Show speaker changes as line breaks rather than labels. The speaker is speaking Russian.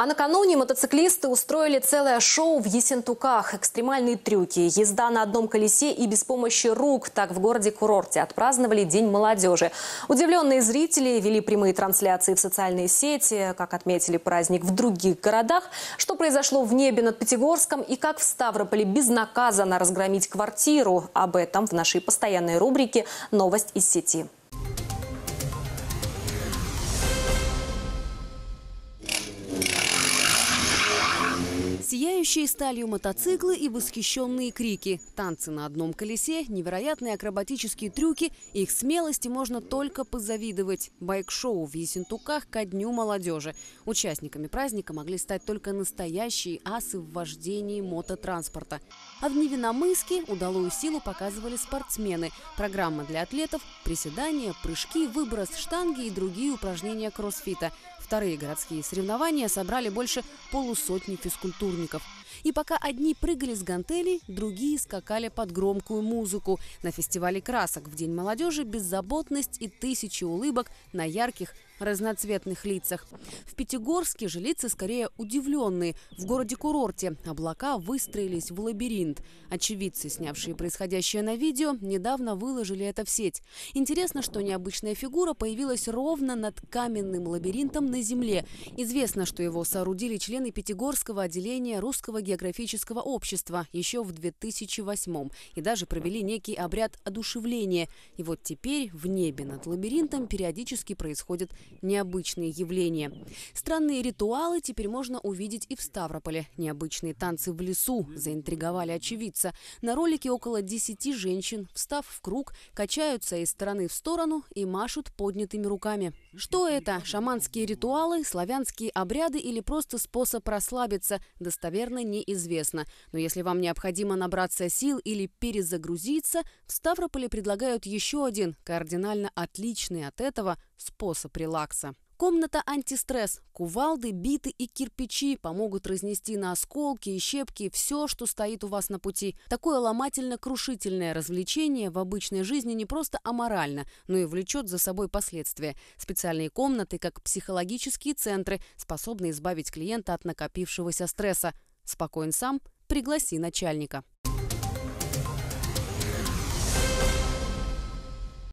А накануне мотоциклисты устроили целое шоу в Есентуках. Экстремальные трюки, езда на одном колесе и без помощи рук. Так в городе-курорте отпраздновали День молодежи. Удивленные зрители вели прямые трансляции в социальные сети, как отметили праздник в других городах, что произошло в небе над Пятигорском и как в Ставрополе безнаказанно разгромить квартиру. Об этом в нашей постоянной рубрике «Новость из сети».
Сияющие сталью мотоциклы и восхищенные крики, танцы на одном колесе, невероятные акробатические трюки, их смелости можно только позавидовать. Байк-шоу в Есентуках ко Дню молодежи. Участниками праздника могли стать только настоящие асы в вождении мототранспорта. А в Невиномыске удалую силу показывали спортсмены. Программа для атлетов – приседания, прыжки, выброс штанги и другие упражнения кроссфита. Вторые городские соревнования собрали больше полусотни физкультурников. И пока одни прыгали с гантелей, другие скакали под громкую музыку. На фестивале красок в День молодежи беззаботность и тысячи улыбок на ярких разноцветных лицах. В Пятигорске жилицы скорее удивленные. В городе-курорте облака выстроились в лабиринт. Очевидцы, снявшие происходящее на видео, недавно выложили это в сеть. Интересно, что необычная фигура появилась ровно над каменным лабиринтом на земле. Известно, что его соорудили члены Пятигорского отделения Русского географического общества еще в 2008 и даже провели некий обряд одушевления. И вот теперь в небе над лабиринтом периодически происходит необычные явления. Странные ритуалы теперь можно увидеть и в Ставрополе. Необычные танцы в лесу заинтриговали очевидца. На ролике около 10 женщин, встав в круг, качаются из стороны в сторону и машут поднятыми руками. Что это? Шаманские ритуалы, славянские обряды или просто способ расслабиться? Достоверно неизвестно. Но если вам необходимо набраться сил или перезагрузиться, в Ставрополе предлагают еще один, кардинально отличный от этого, способ релакса. Комната антистресс. Кувалды, биты и кирпичи помогут разнести на осколки и щепки все, что стоит у вас на пути. Такое ломательно-крушительное развлечение в обычной жизни не просто аморально, но и влечет за собой последствия. Специальные комнаты, как психологические центры, способны избавить клиента от накопившегося стресса. Спокоен сам, пригласи начальника.